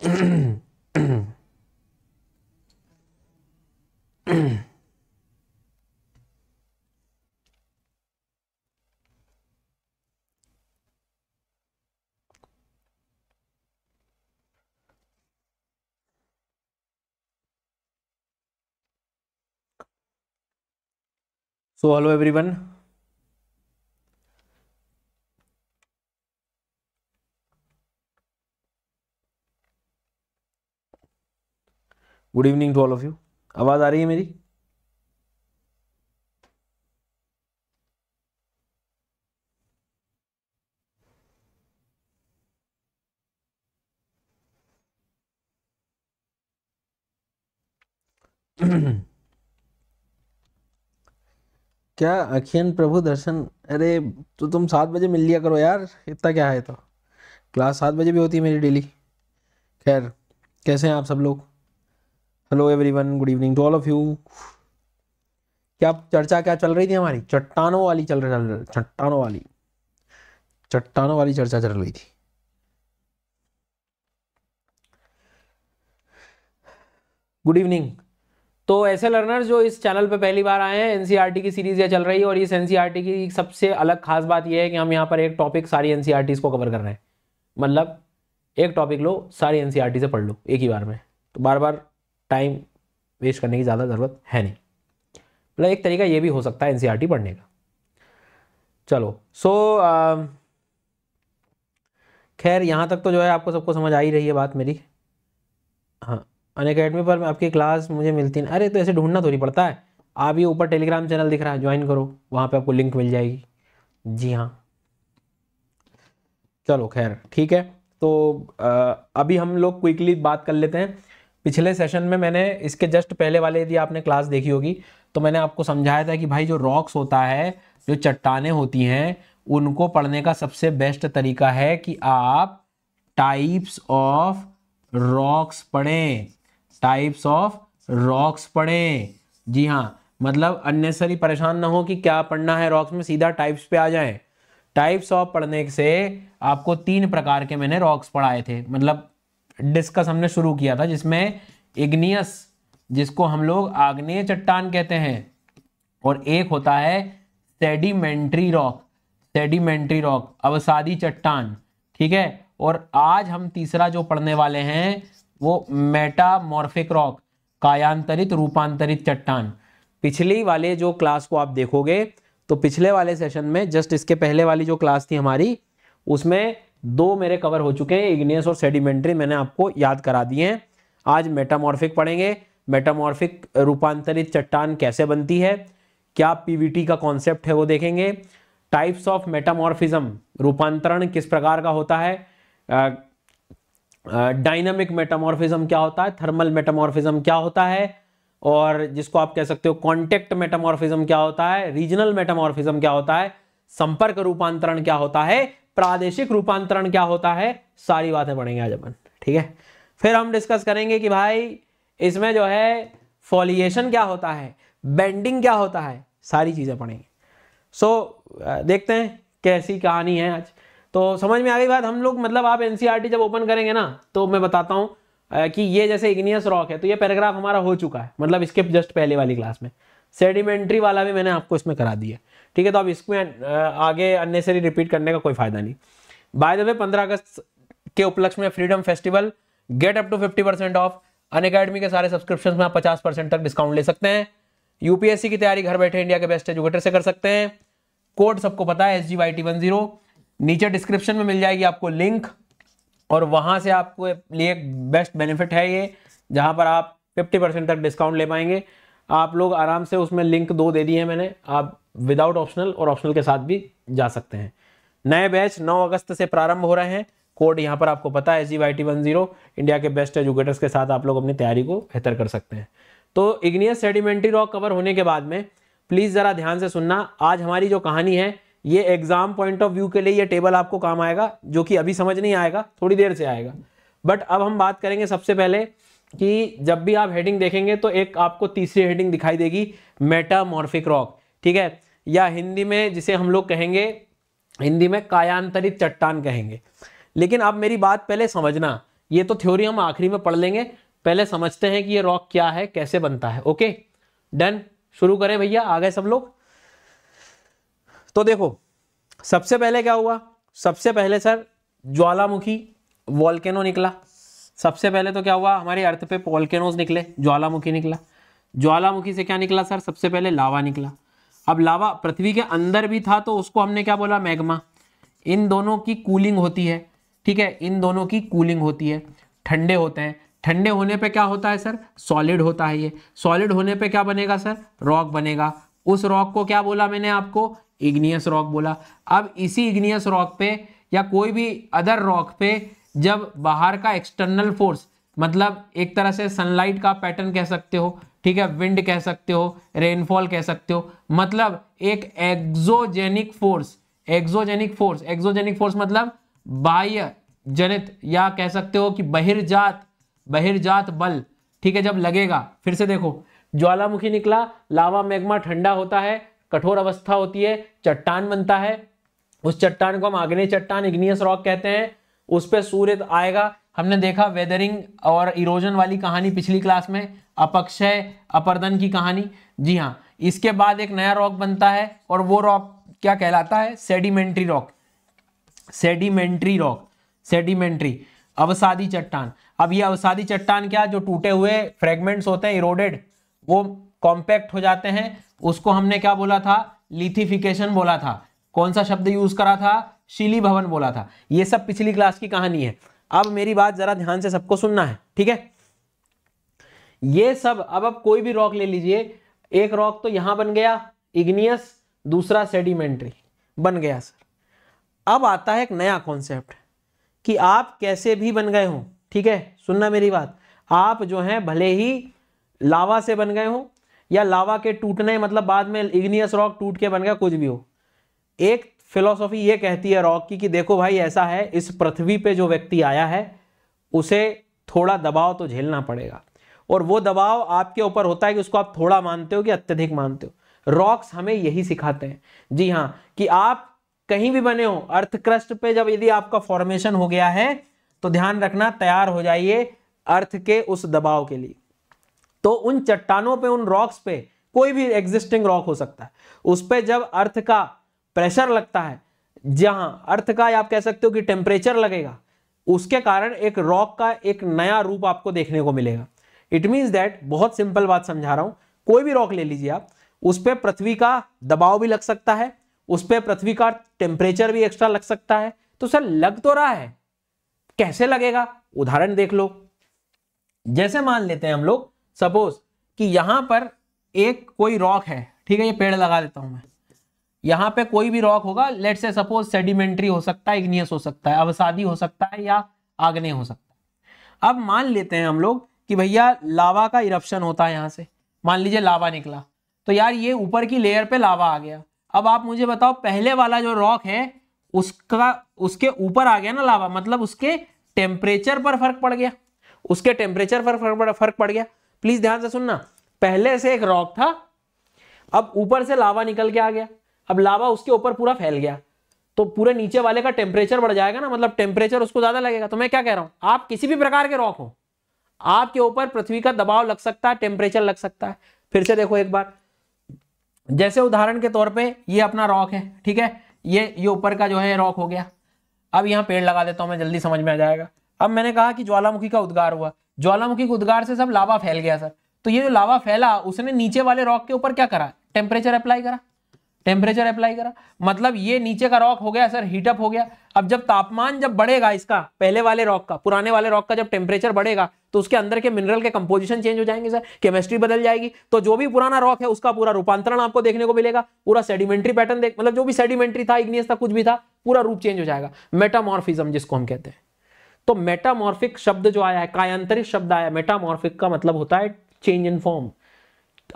so hello everyone good evening to all of you आवाज़ आ रही है मेरी क्या अखियन प्रभु दर्शन अरे तो तुम सात बजे मिल लिया करो यार इतना क्या है तो क्लास सात बजे भी होती है मेरी डेली खैर कैसे हैं आप सब लोग hello everyone good evening to all of you क्या चर्चा क्या चल रही थी हमारी चट्टानों वाली चल रही चट्टानों वाली चट्टानों वाली चर्चा चल रही थी गुड इवनिंग तो ऐसे लर्नर्स जो इस चैनल पर पहली बार आए हैं एनसीईआरटी e की सीरीज़ ये चल रही है और इस एनसीईआरटी e की सबसे अलग खास बात यह है कि हम यहाँ पर एक टॉपिक सारी एनसीईआरटीज़ e को कवर कर रहे हैं मतलब एक टॉपिक लो सारी एनसीईआरटी से पढ़ लो एक ही बार में तो बार बार टाइम वेस्ट करने की ज़्यादा ज़रूरत है नहीं मतलब एक तरीका ये भी हो सकता है एन e पढ़ने का चलो सो so, um, खैर यहाँ तक तो जो है आपको सबको समझ आ ही रही है बात मेरी हाँ अन अकेडमी पर आपकी क्लास मुझे मिलती नहीं अरे तो ऐसे ढूंढना थोड़ी पड़ता है आप ये ऊपर टेलीग्राम चैनल दिख रहा है ज्वाइन करो वहाँ पे आपको लिंक मिल जाएगी जी हाँ चलो खैर ठीक है तो आ, uh, अभी हम लोग क्विकली बात कर लेते हैं पिछले सेशन में मैंने इसके जस्ट पहले वाले यदि आपने क्लास देखी होगी तो मैंने आपको समझाया था कि भाई जो रॉक्स होता है जो चट्टाने होती हैं उनको पढ़ने का सबसे बेस्ट तरीका है कि आप टाइप्स ऑफ रॉक्स पढ़ें टाइप्स ऑफ रॉक्स पढ़ें जी हाँ मतलब अननेसरी परेशान ना हो कि क्या पढ़ना है रॉक्स में सीधा टाइप्स पे आ जाएं टाइप्स ऑफ पढ़ने से आपको तीन प्रकार के मैंने रॉक्स पढ़ाए थे मतलब डिस्कस हमने शुरू किया था जिसमें इग्नियस जिसको हम लोग आग्नेय चट्टान कहते हैं और एक होता है सेडिमेंट्री रॉक सेडिमेंट्री रॉक अवसादी चट्टान ठीक है और आज हम तीसरा जो पढ़ने वाले हैं वो मेटामॉर्फिक रॉक कायांतरित रूपांतरित चट्टान पिछली वाले जो क्लास को आप देखोगे तो पिछले वाले सेशन में जस्ट इसके पहले वाली जो क्लास थी हमारी उसमें दो मेरे कवर हो चुके हैं इग्नियस और सेडिमेंट्री मैंने आपको याद करा दिए हैं आज मेटामॉर्फिक पढ़ेंगे मेटामॉर्फिक रूपांतरित चट्टान कैसे बनती है क्या पीवीटी का कॉन्सेप्ट है वो देखेंगे टाइप्स ऑफ मेटामॉर्फिज्म रूपांतरण किस प्रकार का होता है डायनामिक मेटामॉर्फिज्म क्या होता है थर्मल मेटामॉर्फिज्म क्या होता है और जिसको आप कह सकते हो कॉन्टेक्ट मेटामॉर्फिज्म क्या होता है रीजनल मेटामॉर्फिज्म क्या होता है संपर्क रूपांतरण क्या होता है प्रादेशिक रूपांतरण क्या होता है सारी बातें पढ़ेंगे आज अपन ठीक है फिर हम डिस्कस करेंगे कि भाई इसमें जो है फॉलिएशन क्या होता है बेंडिंग क्या होता है सारी चीज़ें पढ़ेंगे सो so, देखते हैं कैसी कहानी है आज तो समझ में आ गई बात हम लोग मतलब आप एन e जब ओपन करेंगे ना तो मैं बताता हूँ कि ये जैसे इग्नियस रॉक है तो ये पैराग्राफ हमारा हो चुका है मतलब इसके जस्ट पहले वाली क्लास में सेडिमेंट्री वाला भी मैंने आपको इसमें करा दिया ठीक है तो अब इसमें आगे अननेसरी रिपीट करने का कोई फायदा नहीं बाय द वे पंद्रह अगस्त के उपलक्ष्य में freedom festival get up to fifty percent off Unacademy के सारे सब्सक्रिप्शन में आप पचास परसेंट तक डिस्काउंट ले सकते हैं यूपीएससी की तैयारी घर बैठे इंडिया के बेस्ट एजुकेटर से कर सकते हैं कोड सबको पता है S G Y T one zero नीचे डिस्क्रिप्शन में मिल जाएगी आपको लिंक और वहाँ से आपको लिए बेस्ट बेनिफिट है ये जहाँ पर आप फिफ्टी परसेंट तक डिस्काउंट ले पाएंगे आप लोग आराम से उसमें लिंक दो दे दिए मैंने आप विदाउट ऑप्शनल और ऑप्शनल के साथ भी जा सकते हैं नए बैच 9 अगस्त से प्रारंभ हो रहे हैं कोड यहाँ पर आपको पता है S G Y T one zero India के बेस्ट एजुकेटर्स के साथ आप लोग अपनी तैयारी को बेहतर कर सकते हैं तो इग्नियस सेडिमेंट्री रॉक कवर होने के बाद में प्लीज़ ज़रा ध्यान से सुनना आज हमारी जो कहानी है ये एग्जाम पॉइंट ऑफ व्यू के लिए ये टेबल आपको काम आएगा जो कि अभी समझ नहीं आएगा थोड़ी देर से आएगा बट अब हम बात करेंगे सबसे पहले कि जब भी आप हेडिंग देखेंगे तो एक आपको तीसरी हेडिंग दिखाई देगी मेटामॉर्फिक रॉक ठीक है या हिंदी में जिसे हम लोग कहेंगे हिंदी में कायांतरित चट्टान कहेंगे लेकिन अब मेरी बात पहले समझना ये तो थ्योरी हम आखिरी में पढ़ लेंगे पहले समझते हैं कि ये रॉक क्या है कैसे बनता है ओके डन शुरू करें भैया आ गए सब लोग तो देखो सबसे पहले क्या हुआ सबसे पहले सर ज्वालामुखी वॉल्केनो निकला सबसे पहले तो क्या हुआ हमारे अर्थ पे वॉलकेनोज निकले ज्वालामुखी निकला ज्वालामुखी से क्या निकला सर सबसे पहले लावा निकला अब लावा पृथ्वी के अंदर भी था तो उसको हमने क्या बोला मैग्मा इन दोनों की कूलिंग होती है ठीक है इन दोनों की कूलिंग होती है ठंडे होते हैं ठंडे होने पे क्या होता है सर सॉलिड होता है ये सॉलिड होने पे क्या बनेगा सर रॉक बनेगा उस रॉक को क्या बोला मैंने आपको इग्नियस रॉक बोला अब इसी इग्नियस रॉक पे या कोई भी अदर रॉक पे जब बाहर का एक्सटर्नल फोर्स मतलब एक तरह से सनलाइट का पैटर्न कह सकते हो ठीक है विंड कह सकते हो रेनफॉल कह सकते हो मतलब एक exogenic force exogenic force exogenic force मतलब बाह्य जनित या कह सकते हो कि बहिर्जात बहिर्जात बल ठीक है जब लगेगा फिर से देखो ज्वालामुखी निकला लावा मैग्मा ठंडा होता है कठोर अवस्था होती है चट्टान बनता है उस चट्टान को हम आग्नेय चट्टान इग्नियस रॉक कहते हैं उस पर सूर्य आएगा हमने देखा वेदरिंग और इरोजन वाली कहानी पिछली क्लास में अपक्षय अपरदन की कहानी जी हाँ इसके बाद एक नया रॉक बनता है और वो रॉक क्या कहलाता है sedimentary rock sedimentary rock sedimentary अवसादी चट्टान अब ये अवसादी चट्टान क्या जो टूटे हुए फ्रेगमेंट्स होते हैं इरोडेड वो कॉम्पैक्ट हो जाते हैं उसको हमने क्या बोला था लिथिफिकेशन बोला था कौन सा शब्द यूज करा था शिली भवन बोला था ये सब पिछली क्लास की कहानी है अब मेरी बात जरा ध्यान से सबको सुनना है ठीक है ये सब अब आप कोई भी रॉक ले लीजिए एक रॉक तो यहां बन गया इग्नियस दूसरा सेडिमेंट्री बन गया सर अब आता है एक नया कॉन्सेप्ट कि आप कैसे भी बन गए हों ठीक है सुनना मेरी बात आप जो हैं भले ही लावा से बन गए हों या लावा के टूटने मतलब बाद में इग्नियस रॉक टूट के बन गया कुछ भी हो एक फिलोसॉफी ये कहती है रॉक की कि देखो भाई ऐसा है इस पृथ्वी पे जो व्यक्ति आया है उसे थोड़ा दबाव तो झेलना पड़ेगा और वो दबाव आपके ऊपर होता है कि उसको आप थोड़ा मानते हो कि अत्यधिक मानते हो रॉक्स हमें यही सिखाते हैं जी हाँ कि आप कहीं भी बने हो अर्थक्रस्ट पे जब यदि आपका फॉर्मेशन हो गया है तो ध्यान रखना तैयार हो जाइए अर्थ के उस दबाव के लिए तो उन चट्टानों पे उन रॉक्स पे कोई भी एग्जिस्टिंग रॉक हो सकता है उस पर जब अर्थ का प्रेशर लगता है जहां अर्थ का आप कह सकते हो कि टेम्परेचर लगेगा उसके कारण एक रॉक का एक नया रूप आपको देखने को मिलेगा इट मीन्स दैट बहुत सिंपल बात समझा रहा हूँ कोई भी रॉक ले लीजिए आप उस पर पृथ्वी का दबाव भी लग सकता है उस पर पृथ्वी का टेम्परेचर भी एक्स्ट्रा लग सकता है तो सर लग तो रहा है कैसे लगेगा उदाहरण देख लो जैसे मान लेते हैं हम लोग सपोज कि यहां पर एक कोई रॉक है ठीक है ये पेड़ लगा देता हूं मैं यहां पे कोई भी रॉक होगा लेट से सपोज सेडिमेंट्री हो सकता है इग्नियस हो सकता है अवसादी हो सकता है या आग्नेय हो सकता है अब मान लेते हैं हम लोग कि भैया लावा का इरप्शन होता है यहाँ से मान लीजिए लावा निकला तो यार ये ऊपर की लेयर पे लावा आ गया अब आप मुझे बताओ पहले वाला जो रॉक है उसका उसके ऊपर आ गया ना लावा मतलब उसके टेम्परेचर पर फर्क पड़ गया उसके टेम्परेचर पर फर्क पड़ गया प्लीज ध्यान से सुनना पहले से एक रॉक था अब ऊपर से लावा निकल के आ गया अब लावा उसके ऊपर पूरा फैल गया तो पूरे नीचे वाले का टेम्परेचर बढ़ जाएगा ना मतलब टेम्परेचर उसको ज्यादा लगेगा तो मैं क्या कह रहा हूं आप किसी भी प्रकार के रॉक हो आपके ऊपर पृथ्वी का दबाव लग सकता है टेम्परेचर लग सकता है फिर से देखो एक बार जैसे उदाहरण के तौर पे ये अपना रॉक है ठीक है ये ये ऊपर का जो है रॉक हो गया अब यहाँ पेड़ लगा देता हूं मैं जल्दी समझ में आ जाएगा अब मैंने कहा कि ज्वालामुखी का उद्गार हुआ ज्वालामुखी के उद्गार से सब लावा फैल गया सर तो ये जो लावा फैला उसने नीचे वाले रॉक के ऊपर क्या करा टेम्परेचर अप्लाई करा टेम्परेचर अप्लाई करा मतलब ये नीचे का रॉक हो गया सर हीटअप हो गया अब जब तापमान जब बढ़ेगा इसका पहले वाले रॉक का पुराने वाले रॉक का जब टेम्परेचर बढ़ेगा तो उसके अंदर के मिनरल के कंपोजिशन चेंज हो जाएंगे सर केमिस्ट्री बदल जाएगी तो जो भी पुराना रॉक है उसका पूरा रूपांतरण आपको देखने को मिलेगा पूरा सेडिमेंट्री पैटर्न देख मतलब जो भी सेडिमेंट्री था इग्नियस था कुछ भी था पूरा रूप चेंज हो जाएगा मेटामॉर्फिज्म जिसको हम कहते हैं तो मेटामॉर्फिक शब्द जो आया है कायांतरिक शब्द आया मेटामॉर्फिक का मतलब होता है चेंज इन फॉर्म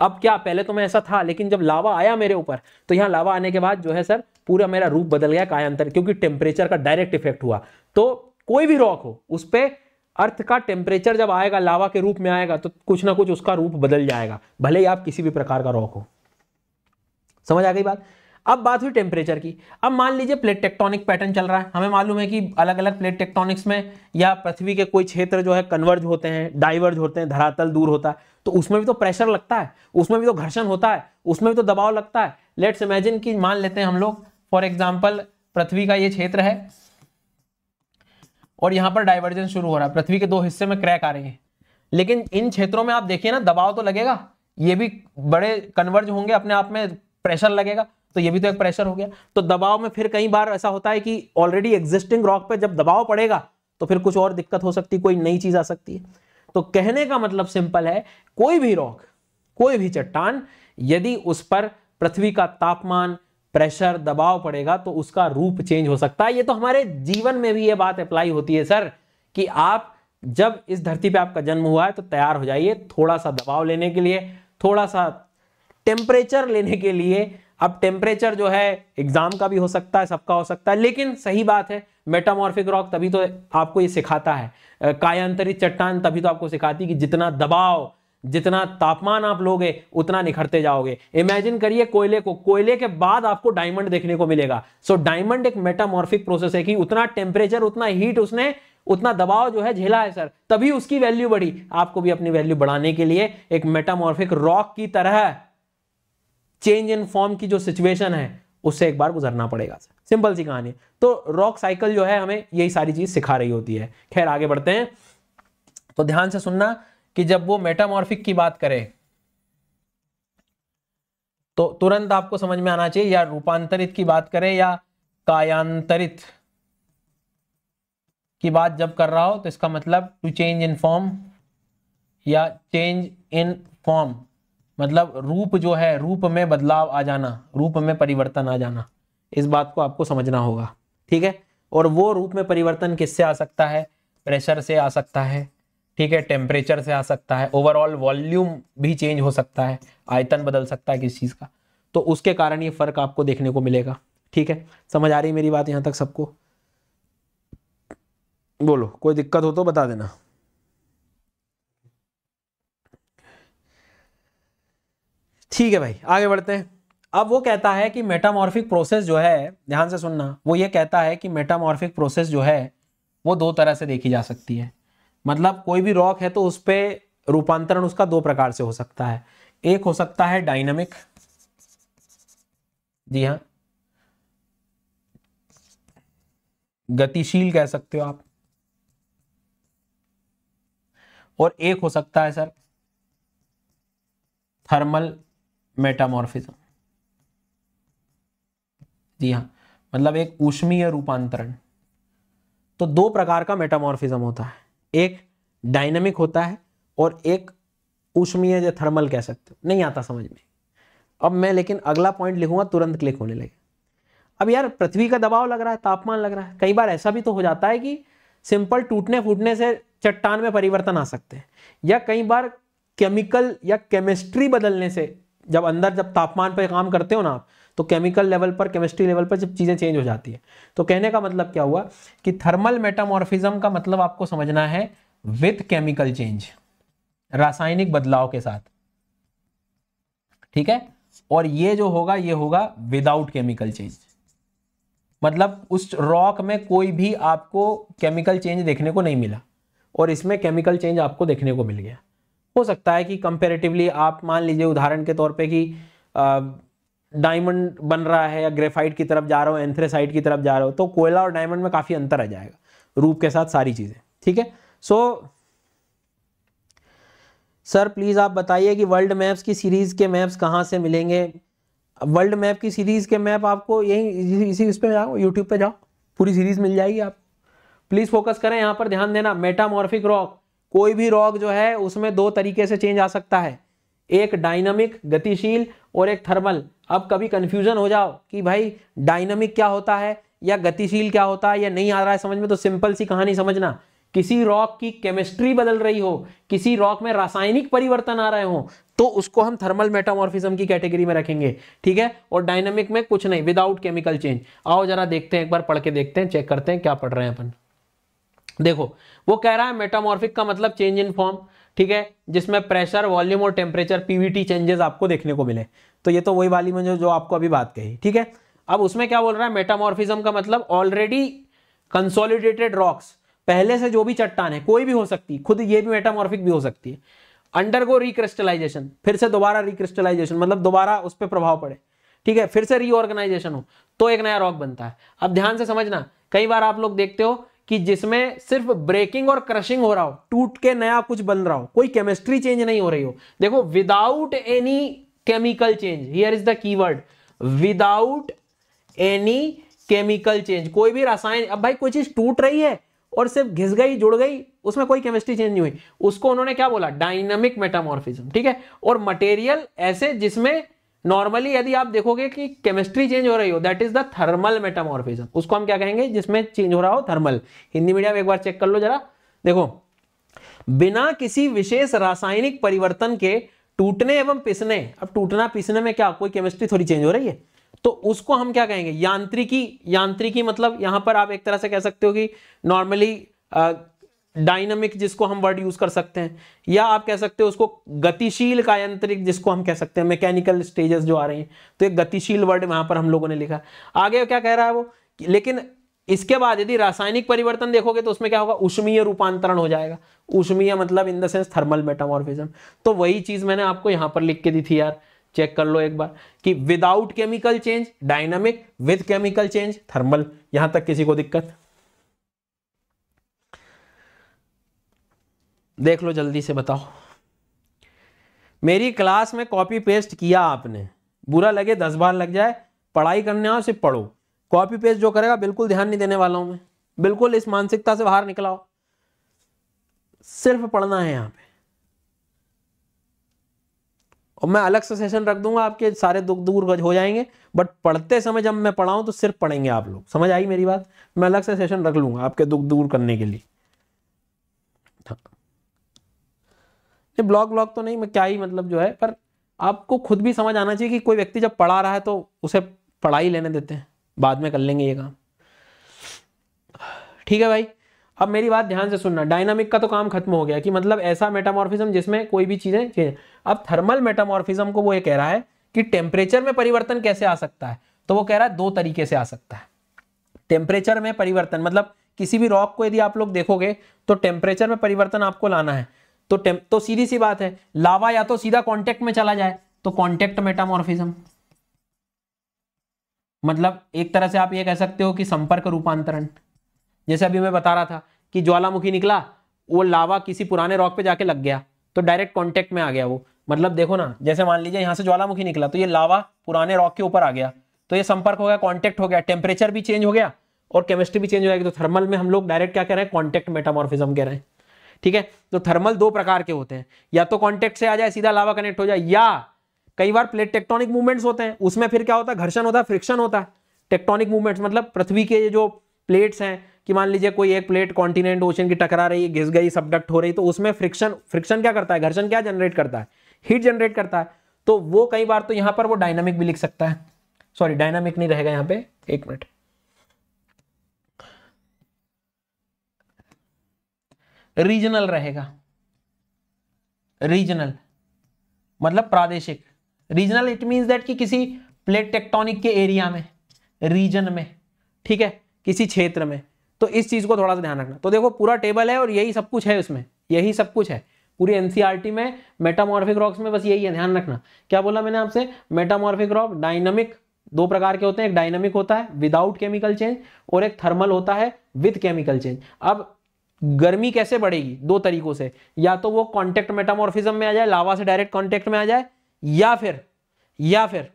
अब क्या पहले तो मैं ऐसा था लेकिन जब लावा आया मेरे ऊपर तो यहाँ लावा आने के बाद जो है सर पूरा मेरा रूप बदल गया कायांतर क्योंकि टेम्परेचर का डायरेक्ट इफेक्ट हुआ तो कोई भी रॉक हो उस पर अर्थ का टेम्परेचर जब आएगा लावा के रूप में आएगा तो कुछ ना कुछ उसका रूप बदल जाएगा भले ही आप किसी भी प्रकार का रॉक हो समझ आ गई बात अब बात हुई टेम्परेचर की अब मान लीजिए प्लेट टेक्टोनिक पैटर्न चल रहा है हमें मालूम है कि अलग अलग प्लेट टेक्टोनिक्स में या पृथ्वी के कोई क्षेत्र जो है कन्वर्ज होते हैं डाइवर्ज होते हैं धरातल दूर होता है तो उसमें भी तो प्रेशर लगता है उसमें भी तो घर्षण होता है उसमें भी तो दबाव लगता है लेट्स इमेजिन कि मान लेते हैं हम लोग फॉर एग्जाम्पल पृथ्वी का ये क्षेत्र है और यहां पर डाइवर्जन शुरू हो रहा है पृथ्वी के दो हिस्से में क्रैक आ रहे हैं लेकिन इन क्षेत्रों में आप देखिए ना दबाव तो लगेगा ये भी बड़े कन्वर्ज होंगे अपने आप में प्रेशर लगेगा तो ये भी तो एक प्रेशर हो गया तो दबाव में फिर कई बार ऐसा होता है कि ऑलरेडी एग्जिस्टिंग रॉक पे जब दबाव पड़ेगा तो फिर कुछ और दिक्कत हो सकती है कोई नई चीज आ सकती है तो कहने का मतलब सिंपल है कोई भी रॉक कोई भी चट्टान यदि उस पर पृथ्वी का तापमान प्रेशर दबाव पड़ेगा तो उसका रूप चेंज हो सकता है ये तो हमारे जीवन में भी ये बात अप्लाई होती है सर कि आप जब इस धरती पे आपका जन्म हुआ है तो तैयार हो जाइए थोड़ा सा दबाव लेने के लिए थोड़ा सा टेम्परेचर लेने के लिए अब टेम्परेचर जो है एग्जाम का भी हो सकता है सबका हो सकता है लेकिन सही बात है मेटामॉर्फिक रॉक तभी तो आपको ये सिखाता है कायांतरित चट्टान तभी तो आपको सिखाती है कि जितना दबाव जितना तापमान आप लोगे उतना निखरते जाओगे इमेजिन करिए कोयले को कोयले के बाद आपको डायमंड देखने को मिलेगा सो so, डायमंड एक मेटामॉर्फिक प्रोसेस है कि उतना टेम्परेचर उतना हीट उसने उतना दबाव जो है झेला है सर तभी उसकी वैल्यू बढ़ी आपको भी अपनी वैल्यू बढ़ाने के लिए एक मेटामॉर्फिक रॉक की तरह चेंज इन फॉर्म की जो सिचुएशन है उससे एक बार गुजरना पड़ेगा सिंपल सी कहानी तो रॉक साइकिल जो है हमें यही सारी चीज सिखा रही होती है खैर आगे बढ़ते हैं तो ध्यान से सुनना कि जब वो मेटामॉर्फिक की बात करें तो तुरंत आपको समझ में आना चाहिए या रूपांतरित की बात करें या कायांतरित की बात जब कर रहा हो तो इसका मतलब टू चेंज इन फॉर्म या चेंज इन फॉर्म मतलब रूप जो है रूप में बदलाव आ जाना रूप में परिवर्तन आ जाना इस बात को आपको समझना होगा ठीक है और वो रूप में परिवर्तन किससे आ सकता है प्रेशर से आ सकता है ठीक है टेम्परेचर से आ सकता है ओवरऑल वॉल्यूम भी चेंज हो सकता है आयतन बदल सकता है किसी चीज़ का तो उसके कारण ये फ़र्क आपको देखने को मिलेगा ठीक है समझ आ रही मेरी बात यहाँ तक सबको बोलो कोई दिक्कत हो तो बता देना ठीक है भाई आगे बढ़ते हैं अब वो कहता है कि मेटामॉर्फिक प्रोसेस जो है ध्यान से सुनना वो ये कहता है कि मेटामॉर्फिक प्रोसेस जो है वो दो तरह से देखी जा सकती है मतलब कोई भी रॉक है तो उस पर रूपांतरण उसका दो प्रकार से हो सकता है एक हो सकता है डायनामिक जी हाँ गतिशील कह सकते हो आप और एक हो सकता है सर थर्मल मेटामॉर्फिज्म जी हाँ मतलब एक ऊष्मीय रूपांतरण तो दो प्रकार का मेटामॉर्फिज्म होता है एक डायनेमिक होता है और एक ऊष्मीय या थर्मल कह सकते हो नहीं आता समझ में अब मैं लेकिन अगला पॉइंट लिखूंगा तुरंत क्लिक होने लगे अब यार पृथ्वी का दबाव लग रहा है तापमान लग रहा है कई बार ऐसा भी तो हो जाता है कि सिंपल टूटने फूटने से चट्टान में परिवर्तन आ सकते हैं या कई बार केमिकल या केमिस्ट्री बदलने से जब अंदर जब तापमान पर काम करते हो ना आप तो केमिकल लेवल पर केमिस्ट्री लेवल पर जब चीज़ें चेंज हो जाती है तो कहने का मतलब क्या हुआ कि थर्मल मेटामॉर्फिज्म का मतलब आपको समझना है विथ केमिकल चेंज रासायनिक बदलाव के साथ ठीक है और ये जो होगा ये होगा विदाउट केमिकल चेंज मतलब उस रॉक में कोई भी आपको केमिकल चेंज देखने को नहीं मिला और इसमें केमिकल चेंज आपको देखने को मिल गया हो सकता है कि कंपेरेटिवली आप मान लीजिए उदाहरण के तौर पे कि डायमंड बन रहा है या ग्रेफाइट की तरफ जा रहा हो एंथ्रेसाइट की तरफ जा रहा हो तो कोयला और डायमंड में काफ़ी अंतर आ जाएगा रूप के साथ सारी चीज़ें ठीक है सो सर प्लीज़ आप बताइए कि वर्ल्ड मैप्स की सीरीज़ के मैप्स कहाँ से मिलेंगे वर्ल्ड मैप की सीरीज़ के मैप आपको यही इसी उस पर जाओ यूट्यूब पर जाओ पूरी सीरीज़ मिल जाएगी आप प्लीज़ फोकस करें यहाँ पर ध्यान देना मेटामॉर्फिक रॉक कोई भी रॉक जो है उसमें दो तरीके से चेंज आ सकता है एक डायनामिक गतिशील और एक थर्मल अब कभी कन्फ्यूजन हो जाओ कि भाई डायनामिक क्या होता है या गतिशील क्या होता है या नहीं आ रहा है समझ में तो सिंपल सी कहानी समझना किसी रॉक की केमिस्ट्री बदल रही हो किसी रॉक में रासायनिक परिवर्तन आ रहे हो तो उसको हम थर्मल मेटामॉर्फिज्म की कैटेगरी में रखेंगे ठीक है और डायनामिक में कुछ नहीं विदाउट केमिकल चेंज आओ जरा देखते हैं एक बार पढ़ के देखते हैं चेक करते हैं क्या पढ़ रहे हैं अपन देखो वो कह रहा है मेटामॉर्फिक का मतलब चेंज इन फॉर्म ठीक है जिसमें प्रेशर वॉल्यूम और टेम्परेचर पीवीटी चेंजेस आपको देखने को मिले तो ये तो वही वाली में जो, जो आपको अभी बात कही ठीक है अब उसमें क्या बोल रहा है मेटामॉर्फिज्म का मतलब ऑलरेडी कंसोलिडेटेड रॉक्स पहले से जो भी चट्टान है कोई भी हो सकती है खुद ये भी मेटामॉर्फिक भी हो सकती है अंडरगो रिक्रिस्टलाइजेशन फिर से दोबारा रिक्रिस्टलाइजेशन मतलब दोबारा उस पर प्रभाव पड़े ठीक है फिर से रीऑर्गेनाइजेशन हो तो एक नया रॉक बनता है अब ध्यान से समझना कई बार आप लोग देखते हो कि जिसमें सिर्फ ब्रेकिंग और क्रशिंग हो रहा हो टूट के नया कुछ बन रहा हो कोई केमिस्ट्री चेंज नहीं हो रही हो देखो without any chemical change here is the keyword without any chemical change कोई भी रसायन अब भाई कोई चीज टूट रही है और सिर्फ घिस गई जुड़ गई उसमें कोई केमिस्ट्री चेंज नहीं हुई उसको उन्होंने क्या बोला डायनामिक मेटामॉर्फिज्म ठीक है और मटेरियल ऐसे जिसमें नॉर्मली यदि आप देखोगे कि केमिस्ट्री चेंज हो रही हो that is the thermal metamorphism उसको हम क्या कहेंगे जिसमें चेंज हो रहा हो थर्मल हिंदी मीडियम एक बार चेक कर लो जरा देखो बिना किसी विशेष रासायनिक परिवर्तन के टूटने एवं पिसने अब टूटना पिसने में क्या कोई केमिस्ट्री थोड़ी चेंज हो रही है तो उसको हम क्या कहेंगे यांत्रिकी यांत्रिकी मतलब यहां पर आप एक तरह से कह सकते हो कि नॉर्मली डायनामिक जिसको हम वर्ड यूज कर सकते हैं या आप कह सकते हो उसको गतिशील का यांत्रिक जिसको हम कह सकते हैं मैकेनिकल स्टेजेस जो आ रही हैं तो एक गतिशील वर्ड वहां पर हम लोगों ने लिखा आगे क्या कह रहा है वो लेकिन इसके बाद यदि रासायनिक परिवर्तन देखोगे तो उसमें क्या होगा उष्मीय रूपांतरण हो जाएगा उष्मीय मतलब in the sense thermal metamorphism तो वही चीज मैंने आपको यहां पर लिख के दी थी यार चेक कर लो एक बार कि without chemical change dynamic with chemical change thermal यहां तक किसी को दिक्कत देख लो जल्दी से बताओ मेरी क्लास में कॉपी पेस्ट किया आपने बुरा लगे दस बार लग जाए पढ़ाई करने आओ सिर्फ पढ़ो कॉपी पेस्ट जो करेगा बिल्कुल ध्यान नहीं देने वाला हूं मैं बिल्कुल इस मानसिकता से बाहर निकलाओ सिर्फ पढ़ना है यहाँ पे और मैं अलग से सेशन रख दूंगा आपके सारे दुख दूर हो जाएंगे बट पढ़ते समय जब मैं पढ़ाऊँ तो सिर्फ पढ़ेंगे आप लोग समझ आई मेरी बात मैं अलग से सेशन रख लूंगा आपके दुख दूर करने के लिए नहीं ब्लॉग ब्लॉग तो नहीं मैं क्या ही मतलब जो है पर आपको खुद भी समझ आना चाहिए कि कोई व्यक्ति जब पढ़ा रहा है तो उसे पढ़ा ही लेने देते हैं बाद में कर लेंगे ये काम ठीक है भाई अब मेरी बात ध्यान से सुनना डायनामिक का तो काम खत्म हो गया कि मतलब ऐसा मेटामॉर्फिज्म जिसमें कोई भी चीज़ें चेंज अब थर्मल मेटामॉर्फिज्म को वो ये कह रहा है कि टेम्परेचर में परिवर्तन कैसे आ सकता है तो वो कह रहा है दो तरीके से आ सकता है टेम्परेचर में परिवर्तन मतलब किसी भी रॉक को यदि आप लोग देखोगे तो टेम्परेचर में परिवर्तन आपको लाना है तो तो सीधी सी बात है लावा या तो सीधा कांटेक्ट में चला जाए तो कांटेक्ट मेटामॉर्फिज्म मतलब एक तरह से आप ये कह सकते हो कि संपर्क रूपांतरण जैसे अभी मैं बता रहा था कि ज्वालामुखी निकला वो लावा किसी पुराने रॉक पे जाके लग गया तो डायरेक्ट कांटेक्ट में आ गया वो मतलब देखो ना जैसे मान लीजिए यहां से ज्वालामुखी निकला तो ये लावा पुराने रॉक के ऊपर आ गया तो ये संपर्क हो गया कॉन्टेक्ट हो गया टेम्परेचर भी चेंज हो गया और केमिस्ट्री भी चेंज हो जाएगी तो थर्मल में हम लोग डायरेक्ट क्या कह रहे हैं कॉन्टेक्ट मेटामॉर्फिज्म कह रहे हैं ठीक है तो थर्मल दो प्रकार के होते हैं या तो कॉन्टेक्ट से आ जाए सीधा लावा कनेक्ट हो जाए या कई बार प्लेट टेक्टोनिक मूवमेंट्स होते हैं उसमें फिर क्या होता है घर्षण होता है फ्रिक्शन होता है टेक्टोनिक मूवमेंट्स मतलब पृथ्वी के जो प्लेट्स हैं कि मान लीजिए कोई एक प्लेट कॉन्टिनेंट ओशन की टकरा रही है घिस गई सबडक्ट हो रही तो उसमें फ्रिक्शन फ्रिक्शन क्या करता है घर्षण क्या जनरेट करता है हीट जनरेट करता है तो वो कई बार तो यहाँ पर वो डायनामिक भी लिख सकता है सॉरी डायनामिक नहीं रहेगा यहाँ पे एक मिनट रीजनल रहेगा रीजनल मतलब प्रादेशिक रीजनल इट मींस दैट कि किसी प्लेट टेक्टोनिक के एरिया में रीजन में ठीक है किसी क्षेत्र में तो इस चीज़ को थोड़ा सा ध्यान रखना तो देखो पूरा टेबल है और यही सब कुछ है उसमें यही सब कुछ है पूरी एनसीआरटी e में मेटामॉर्फिक रॉक्स में बस यही है ध्यान रखना क्या बोला मैंने आपसे मेटामॉर्फिक रॉक डायनामिक दो प्रकार के होते हैं एक डायनामिक होता है विदाउट केमिकल चेंज और एक थर्मल होता है विद केमिकल चेंज अब गर्मी कैसे बढ़ेगी दो तरीकों से या तो वो कॉन्टेक्ट मेटामोरफिज्म में आ जाए लावा से डायरेक्ट कॉन्टेक्ट में आ जाए या फिर या फिर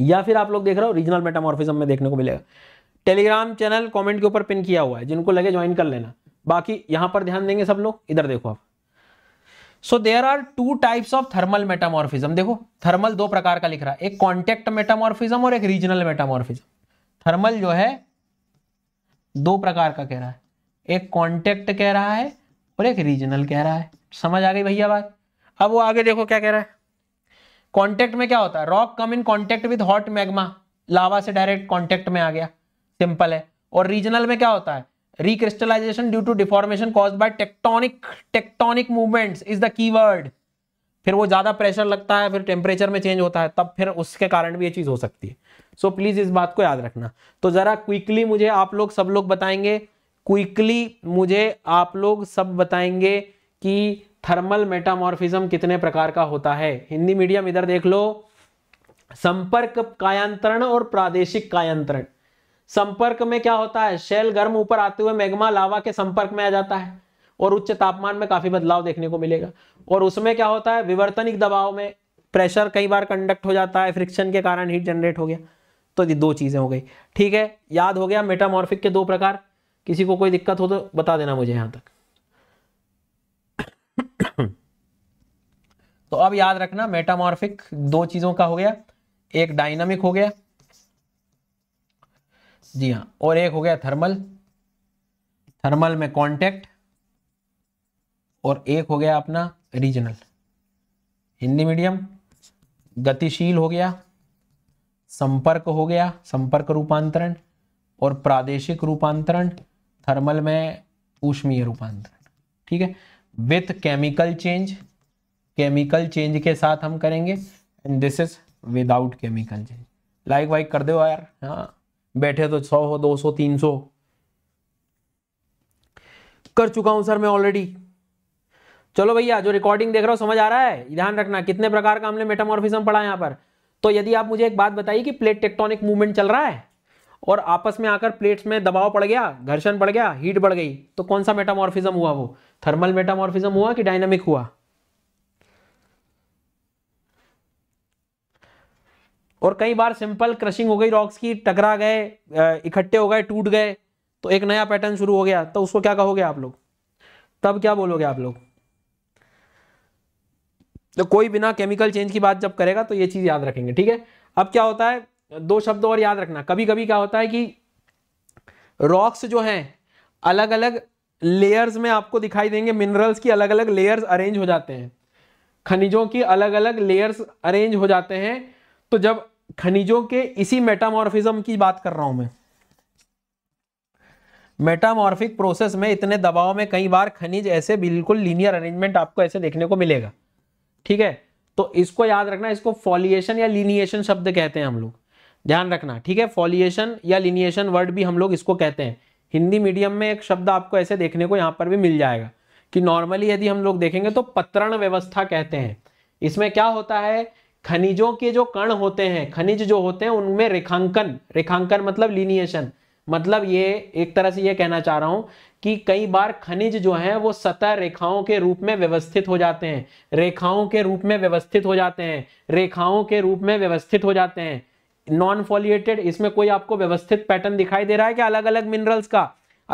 या फिर आप लोग देख रहे हो रीजनल मेटामोरफिज्म में देखने को मिलेगा टेलीग्राम चैनल कमेंट के ऊपर पिन किया हुआ है जिनको लगे ज्वाइन कर लेना बाकी यहां पर ध्यान देंगे सब लोग इधर देखो आप so there are two types of thermal metamorphism देखो थर्मल दो प्रकार का लिख रहा है एक कॉन्टेक्ट मेटामोरफिज्म और एक रीजनल मेटामोरफिज्म थर्मल जो है दो प्रकार का कह रहा है एक कॉन्टेक्ट कह रहा है और एक रीजनल कह रहा है समझ आ गई भैया बात अब वो आगे देखो क्या कह रहा है कॉन्टेक्ट में क्या होता है rock come in contact with hot magma lava से डायरेक्ट कॉन्टेक्ट में आ गया सिंपल है और रीजनल में क्या होता है recrystallization due to deformation cause by tectonic tectonic movements is the key फिर वो ज़्यादा प्रेशर लगता है फिर टेम्परेचर में चेंज होता है तब फिर उसके कारण भी ये चीज़ हो सकती है सो so, प्लीज़ इस बात को याद रखना तो ज़रा क्विकली मुझे आप लोग सब लोग बताएंगे क्विकली मुझे आप लोग सब बताएंगे कि थर्मल मेटामॉर्फिज्म कितने प्रकार का होता है हिंदी मीडियम इधर देख लो संपर्क कायांतरण और प्रादेशिक कायांतरण संपर्क में क्या होता है शेल गर्म ऊपर आते हुए मैग्मा लावा के संपर्क में आ जाता है और उच्च तापमान में काफी बदलाव देखने को मिलेगा और उसमें क्या होता है विवर्तनिक दबाव में प्रेशर कई बार कंडक्ट हो जाता है फ्रिक्शन के कारण हीट जनरेट हो गया तो ये दो चीजें हो गई ठीक है याद हो गया मेटामॉर्फिक के दो प्रकार किसी को कोई दिक्कत हो तो बता देना मुझे यहां तक तो अब याद रखना मेटामॉर्फिक दो चीजों का हो गया एक डायनामिक हो गया जी हाँ और एक हो गया थर्मल थर्मल में कांटेक्ट और एक हो गया अपना रीजनल हिंदी मीडियम गतिशील हो गया संपर्क हो गया संपर्क रूपांतरण और प्रादेशिक रूपांतरण थर्मल में ऊष्मीय रूपांतरण ठीक है with chemical change chemical change के साथ हम करेंगे and this is without chemical change likewise कर दो यार हाँ बैठे तो सौ हो दो सौ तीन सौ कर चुका हूं सर मैं ऑलरेडी चलो भैया जो रिकॉर्डिंग देख रहा हो समझ आ रहा है ध्यान रखना कितने प्रकार का हमने मेटामॉर्फिज्म पढ़ा यहाँ पर तो यदि आप मुझे एक बात बताइए कि प्लेट टेक्टोनिक मूवमेंट चल रहा है और आपस में आकर प्लेट्स में दबाव पड़ गया घर्षण बढ़ गया हीट बढ़ गई तो कौन सा मेटामॉर्फिज्म हुआ वो थर्मल मेटामॉर्फिज्म हुआ कि डायनामिक हुआ और कई बार सिंपल क्रशिंग हो गई रॉक्स की टकरा गए इकट्ठे हो गए टूट गए तो एक नया पैटर्न शुरू हो गया तो उसको क्या कहोगे आप लोग तब क्या बोलोगे आप लोग तो कोई बिना केमिकल चेंज की बात जब करेगा तो ये चीज़ याद रखेंगे ठीक है अब क्या होता है दो शब्द और याद रखना कभी कभी क्या होता है कि रॉक्स जो हैं अलग अलग लेयर्स में आपको दिखाई देंगे मिनरल्स की अलग अलग लेयर्स अरेंज हो जाते हैं खनिजों की अलग अलग लेयर्स अरेंज हो जाते हैं तो जब खनिजों के इसी मेटामॉर्फिज्म की बात कर रहा हूं मैं मेटामॉर्फिक प्रोसेस में इतने दबाव में कई बार खनिज ऐसे बिल्कुल लीनियर अरेंजमेंट आपको ऐसे देखने को मिलेगा ठीक है तो इसको याद रखना इसको फॉलिएशन या लीनिएशन शब्द कहते हैं हम लोग ध्यान रखना ठीक है फॉलिएशन या लिनिएशन वर्ड भी हम लोग इसको कहते हैं हिंदी मीडियम में एक शब्द आपको ऐसे देखने को यहाँ पर भी मिल जाएगा कि नॉर्मली यदि हम लोग देखेंगे तो पत्रण व्यवस्था कहते हैं इसमें क्या होता है खनिजों के जो कण होते हैं खनिज जो होते हैं उनमें रेखांकन रेखांकन मतलब लिनिएशन मतलब ये एक तरह से ये कहना चाह रहा हूं कि कई बार खनिज जो है वो सतह रेखाओं के रूप में व्यवस्थित हो जाते हैं रेखाओं के रूप में व्यवस्थित हो जाते हैं रेखाओं के रूप में व्यवस्थित हो जाते हैं नॉन फॉलिएटेड इसमें कोई आपको व्यवस्थित पैटर्न दिखाई दे रहा है क्या अलग अलग मिनरल्स का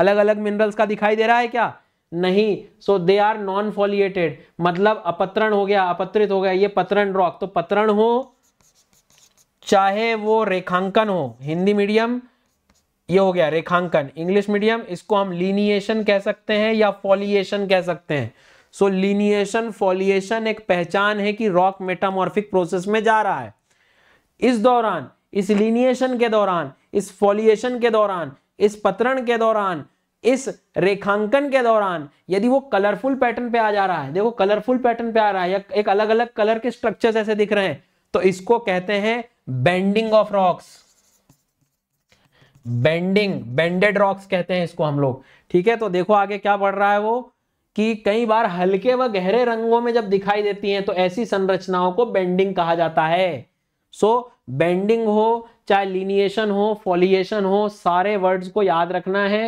अलग अलग मिनरल्स का दिखाई दे रहा है क्या नहीं सो दे आर नॉन फॉलिएटेड मतलब अपत्रण हो गया अपत्रित हो गया ये पतरण रॉक तो पतरण हो चाहे वो रेखांकन हो हिंदी मीडियम ये हो गया रेखांकन इंग्लिश मीडियम इसको हम लीनिएशन कह सकते हैं या फॉलिएशन कह सकते हैं सो लीनिएशन फॉलिएशन एक पहचान है कि रॉक मेटामॉर्फिक प्रोसेस में जा रहा है इस दौरान इस लिनिएशन के दौरान इस फॉलिएशन के दौरान इस पतरण के दौरान इस रेखांकन के दौरान यदि वो कलरफुल पैटर्न पे आ जा रहा है देखो कलरफुल पैटर्न पे आ रहा है या एक अलग अलग कलर के स्ट्रक्चर्स ऐसे दिख रहे हैं तो इसको कहते हैं bending of rocks bending bended rocks कहते हैं इसको हम लोग ठीक है तो देखो आगे क्या बढ़ रहा है वो कि कई बार हल्के व गहरे रंगों में जब दिखाई देती हैं तो ऐसी संरचनाओं को बेंडिंग कहा जाता है सो so, बेंडिंग हो चाहे लिनिएशन हो फॉलिएशन हो सारे वर्ड्स को याद रखना है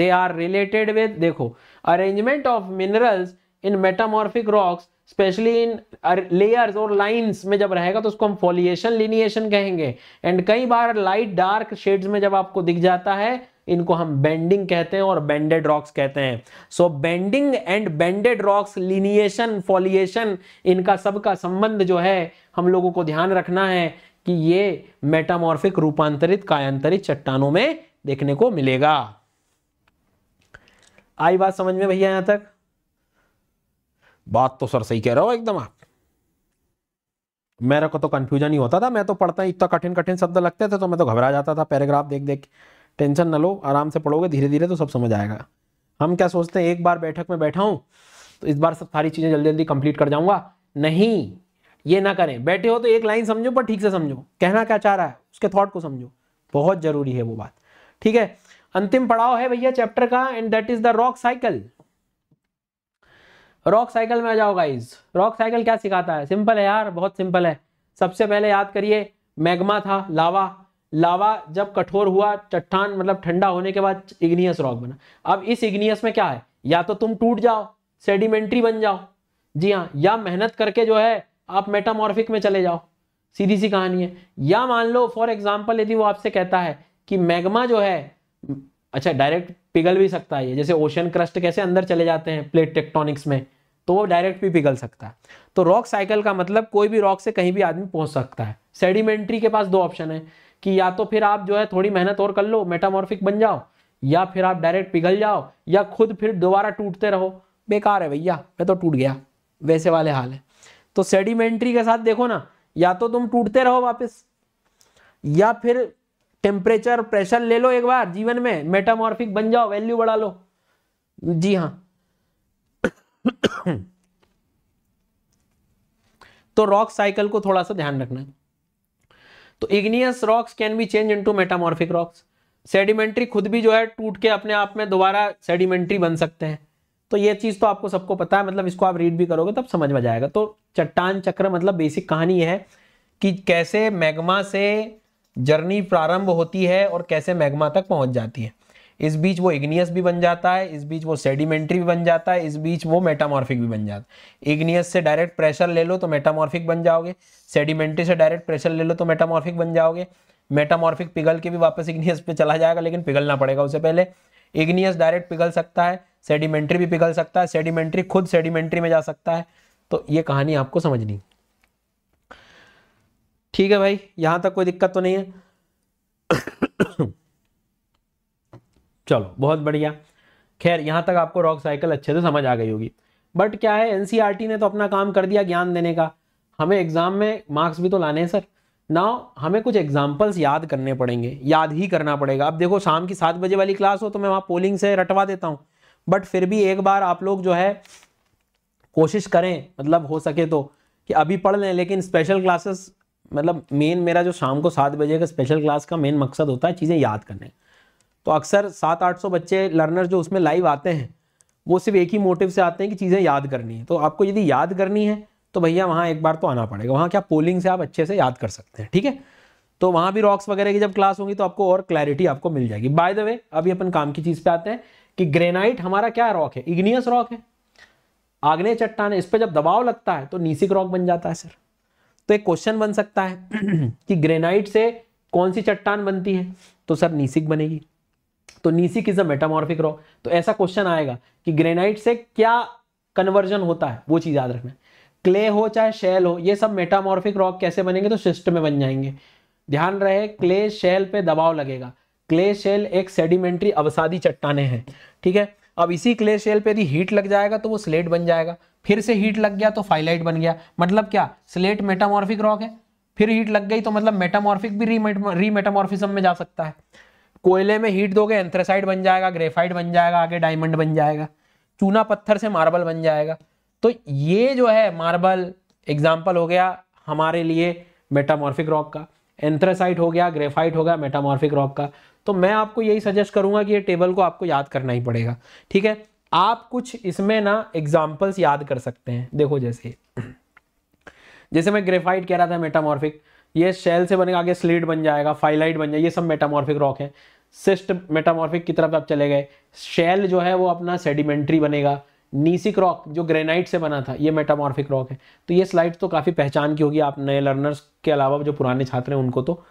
दे आर रिलेटेड विद देखो arrangement of minerals in metamorphic rocks specially in layers और लाइंस में जब रहेगा तो उसको हम फॉलिएशन लिनिएशन कहेंगे एंड कई बार लाइट डार्क शेड्स में जब आपको दिख जाता है इनको हम बेंडिंग कहते हैं और बेंडेड रॉक्स कहते हैं so bending and bended rocks lineation foliation इनका सबका संबंध जो है हम लोगों को ध्यान रखना है कि ये मेटामॉर्फिक रूपांतरित कायांतरित चट्टानों में देखने को मिलेगा आई बात समझ में भैया यहां तक बात तो सर सही कह रहे हो एकदम आप मेरे को तो कंफ्यूजन ही होता था मैं तो पढ़ता इतना कठिन कठिन शब्द लगते थे तो मैं तो घबरा जाता था पैराग्राफ देख देख टेंशन ना लो आराम से पढ़ोगे धीरे धीरे तो सब समझ आएगा हम क्या सोचते हैं एक बार बैठक में बैठा हूं तो इस बार सब सारी चीज़ें जल्दी जल्दी कंप्लीट कर जाऊंगा नहीं ये ना करें बैठे हो तो एक लाइन समझो पर ठीक से समझो कहना क्या चाह रहा है उसके थॉट को समझो बहुत जरूरी है वो बात ठीक है अंतिम पड़ाव है भैया चैप्टर का and that is the rock cycle rock cycle में आ जाओ गाइज रॉक साइकिल क्या सिखाता है सिंपल है यार बहुत सिंपल है सबसे पहले याद करिए मैग्मा था लावा लावा जब कठोर हुआ चट्टान मतलब ठंडा होने के बाद इग्नियस रॉक बना अब इस इग्नियस में क्या है या तो तुम टूट जाओ सेडिमेंट्री बन जाओ जी हाँ या मेहनत करके जो है आप मेटामॉर्फिक में चले जाओ सीधी सी कहानी है या मान लो फॉर एग्जाम्पल यदि वो आपसे कहता है कि मैग्मा जो है अच्छा डायरेक्ट पिघल भी सकता है जैसे ओशन क्रस्ट कैसे अंदर चले जाते हैं प्लेट टेक्टोनिक्स में तो वो डायरेक्ट भी पिघल सकता है तो रॉक साइकिल का मतलब कोई भी रॉक से कहीं भी आदमी पहुंच सकता है सेडिमेंट्री के पास दो ऑप्शन है कि या तो फिर आप जो है थोड़ी मेहनत और कर लो मेटामॉर्फिक बन जाओ या फिर आप डायरेक्ट पिघल जाओ या खुद फिर दोबारा टूटते रहो बेकार है भैया मैं तो टूट गया वैसे वाले हाल है तो सेडिमेंट्री के साथ देखो ना या तो तुम टूटते रहो वापस या फिर टेम्परेचर प्रेशर ले लो एक बार जीवन में मेटामॉर्फिक बन जाओ वैल्यू बढ़ा लो जी हाँ तो रॉक साइकिल को थोड़ा सा ध्यान रखना है तो igneous rocks can be change into metamorphic rocks sedimentary खुद भी जो है टूट के अपने आप में दोबारा सेडिमेंट्री बन सकते हैं तो ये चीज़ तो आपको सबको पता है मतलब इसको आप रीड भी करोगे तब समझ में जाएगा तो चट्टान चक्र मतलब बेसिक कहानी है कि कैसे मैग्मा से जर्नी प्रारंभ होती है और कैसे मैग्मा तक पहुंच जाती है इस बीच वो इग्नियस भी बन जाता है इस बीच वो सेडिमेंट्री भी बन जाता है इस बीच वो मेटामॉर्फिक भी बन जाता है इग्नियस से डायरेक्ट प्रेशर ले लो तो मेटामॉर्फिक बन जाओगे सेडिमेंट्री से डायरेक्ट प्रेशर ले लो तो मेटामॉर्फिक बन जाओगे मेटामॉर्फिक पिघल के भी वापस इग्नियस पे चला जाएगा लेकिन पिघलना पड़ेगा उससे पहले इग्नियस डायरेक्ट पिघल सकता है सेडिमेंट्री भी पिघल सकता है सेडिमेंट्री खुद सेडिमेंट्री में जा सकता है तो ये कहानी आपको समझनी ठीक है भाई यहां तक कोई दिक्कत तो नहीं है चलो बहुत बढ़िया खैर यहां तक आपको रॉक साइकिल अच्छे से समझ आ गई होगी बट क्या है एनसीआरटी e ने तो अपना काम कर दिया ज्ञान देने का हमें एग्जाम में मार्क्स भी तो लाने हैं सर ना हमें कुछ एग्जाम्पल्स याद करने पड़ेंगे याद ही करना पड़ेगा अब देखो शाम की सात बजे वाली क्लास हो तो मैं वहाँ पोलिंग से रटवा देता हूँ बट फिर भी एक बार आप लोग जो है कोशिश करें मतलब हो सके तो कि अभी पढ़ लें लेकिन स्पेशल क्लासेस मतलब मेन मेरा जो शाम को सात बजे का स्पेशल क्लास का मेन मकसद होता है चीज़ें याद करने तो अक्सर सात आठ सौ बच्चे लर्नर जो उसमें लाइव आते हैं वो सिर्फ एक ही मोटिव से आते हैं कि चीज़ें याद करनी है तो आपको यदि याद करनी है तो भैया वहाँ एक बार तो आना पड़ेगा वहाँ क्या पोलिंग से आप अच्छे से याद कर सकते हैं ठीक है तो वहाँ भी रॉक्स वगैरह की जब क्लास होंगी तो आपको और क्लैरिटी आपको मिल जाएगी बाय द वे अभी अपन काम की चीज़ पे आते हैं कि ग्रेनाइट हमारा क्या रॉक है इग्नियस रॉक है आग्ने चट्टान है इस पर जब दबाव लगता है तो नीसिक रॉक बन जाता है सर तो एक क्वेश्चन बन सकता है कि ग्रेनाइट से कौन सी चट्टान बनती है तो सर नीसिक बनेगी तो gneissic is a metamorphic rock तो ऐसा क्वेश्चन आएगा कि ग्रेनाइट से क्या कन्वर्जन होता है वो चीज़ याद रखना क्ले हो चाहे शेल हो ये सब मेटामॉर्फिक रॉक कैसे बनेंगे तो सिस्ट में बन जाएंगे ध्यान रहे क्ले शेल पे दबाव लगेगा क्ले शेल एक सेडिमेंट्री अवसादी चट्टाने हैं ठीक है अब इसी क्ले शेल पे यदि हीट लग जाएगा तो वो स्लेट बन जाएगा फिर से हीट लग गया तो फाइलाइट बन गया मतलब क्या स्लेट मेटामॉर्फिक रॉक है फिर हीट लग गई तो मतलब मेटामॉर्फिक भी रीमेटामॉर्फिज्म में जा सकता है कोयले में हीट दोगे एंथ्रेसाइड बन जाएगा ग्रेफाइट बन जाएगा आगे डायमंड बन जाएगा चूना पत्थर से मार्बल बन जाएगा तो ये जो है मार्बल एग्जाम्पल हो गया हमारे लिए मेटामॉर्फिक रॉक का एंथ्रेसाइट हो गया ग्रेफाइट हो गया मेटामॉर्फिक रॉक का तो मैं आपको यही सजेस्ट करूंगा कि ये टेबल को आपको याद करना ही पड़ेगा ठीक है आप कुछ इसमें ना एग्जाम्पल्स याद कर सकते हैं देखो जैसे जैसे मैं ग्रेफाइट कह रहा था मेटामॉर्फिक ये शेल से बनेगा आगे स्लीट बन जाएगा फाइलाइट बन जाएगा ये सब मेटामॉर्फिक रॉक है सिस्ट मेटामॉर्फिक की तरफ आप चले गए शेल जो है वो अपना सेडिमेंट्री बनेगा नीसिक रॉक जो ग्रेनाइट से बना था ये मेटामॉर्फिक रॉक है तो ये स्लाइड तो काफ़ी पहचान की होगी आप नए लर्नर्स के अलावा जो पुराने छात्र हैं उनको तो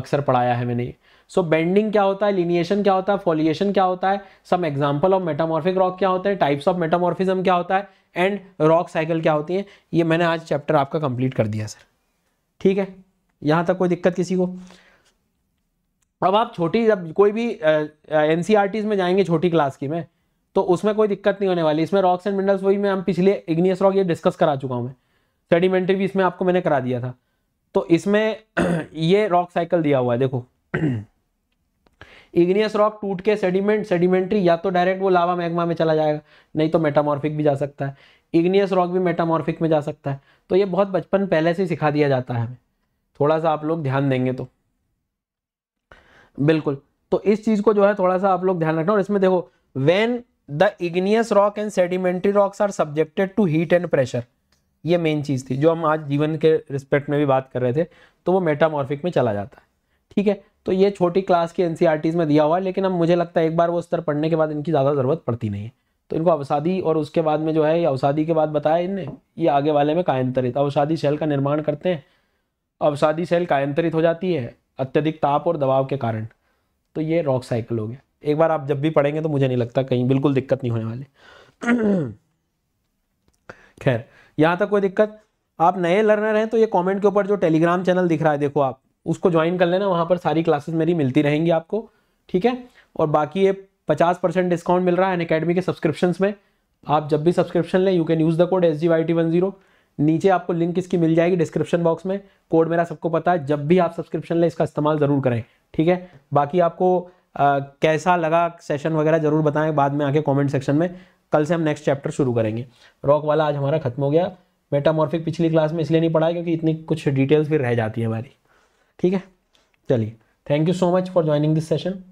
अक्सर पढ़ाया है मैंने सो बेंडिंग क्या होता है लिनिएशन क्या होता है फॉलिएशन क्या होता है some example of metamorphic rock क्या होता है टाइप्स ऑफ मेटामॉर्फिज्म क्या होता है एंड रॉक साइकिल क्या होती है ये मैंने आज चैप्टर आपका कंप्लीट कर दिया सर ठीक है यहाँ तक कोई दिक्कत किसी को अब आप छोटी जब कोई भी एन uh, e में जाएंगे छोटी क्लास की में तो उसमें कोई दिक्कत नहीं होने वाली इसमें रॉक्स एंड मिनरल्स वही मैं हम पिछले इग्नियस रॉक ये डिस्कस करा चुका हूँ मैं सेडिमेंट्री भी इसमें आपको मैंने करा दिया था तो इसमें ये रॉक साइकिल दिया हुआ है देखो इग्नियस रॉक टूट के सेडिमेंट सेडिमेंट्री या तो डायरेक्ट वो लावा मैग्मा में चला जाएगा नहीं तो मेटामॉर्फिक भी जा सकता है इग्नियस रॉक भी मेटामॉर्फिक में जा सकता है तो ये बहुत बचपन पहले से सिखा दिया जाता है हमें थोड़ा सा आप लोग ध्यान देंगे तो बिल्कुल तो इस चीज़ को जो है थोड़ा सा आप लोग ध्यान रखना और इसमें देखो when the igneous rock and sedimentary rocks are subjected to heat and pressure ये मेन चीज़ थी जो हम आज जीवन के रिस्पेक्ट में भी बात कर रहे थे तो वो मेटामॉर्फिक में चला जाता है ठीक है तो ये छोटी क्लास के एन e में दिया हुआ है लेकिन अब मुझे लगता है एक बार वो स्तर पढ़ने के बाद इनकी ज़्यादा ज़रूरत पड़ती नहीं है तो इनको अवसादी और उसके बाद में जो है ये अवसादी के बाद बताया इनने ये आगे वाले में कायंतरित अवसादी शैल का निर्माण करते हैं अवसादी शैल कायंतरित हो जाती है अत्यधिक ताप और दबाव के कारण तो ये रॉक साइकिल हो गया एक बार आप जब भी पढ़ेंगे तो मुझे नहीं लगता कहीं बिल्कुल दिक्कत नहीं होने वाली खैर यहाँ तक कोई दिक्कत आप नए लर्नर हैं तो ये कमेंट के ऊपर जो टेलीग्राम चैनल दिख रहा है देखो आप उसको ज्वाइन कर लेना वहाँ पर सारी क्लासेस मेरी मिलती रहेंगी आपको ठीक है और बाकी ये पचास परसेंट डिस्काउंट मिल रहा है अकेडमी के सब्सक्रिप्शन में आप जब भी सब्सक्रिप्शन लें you can use the code S G Y T one zero नीचे आपको लिंक इसकी मिल जाएगी डिस्क्रिप्शन बॉक्स में कोड मेरा सबको पता है जब भी आप सब्सक्रिप्शन लें इसका इस्तेमाल ज़रूर करें ठीक है बाकी आपको आ, कैसा लगा सेशन वगैरह जरूर बताएं बाद में आके कमेंट सेक्शन में कल से हम नेक्स्ट चैप्टर शुरू करेंगे रॉक वाला आज हमारा खत्म हो गया मेटामॉर्फिक पिछली क्लास में इसलिए नहीं पढ़ा क्योंकि इतनी कुछ डिटेल्स फिर रह जाती है हमारी ठीक है चलिए thank you so much for joining this session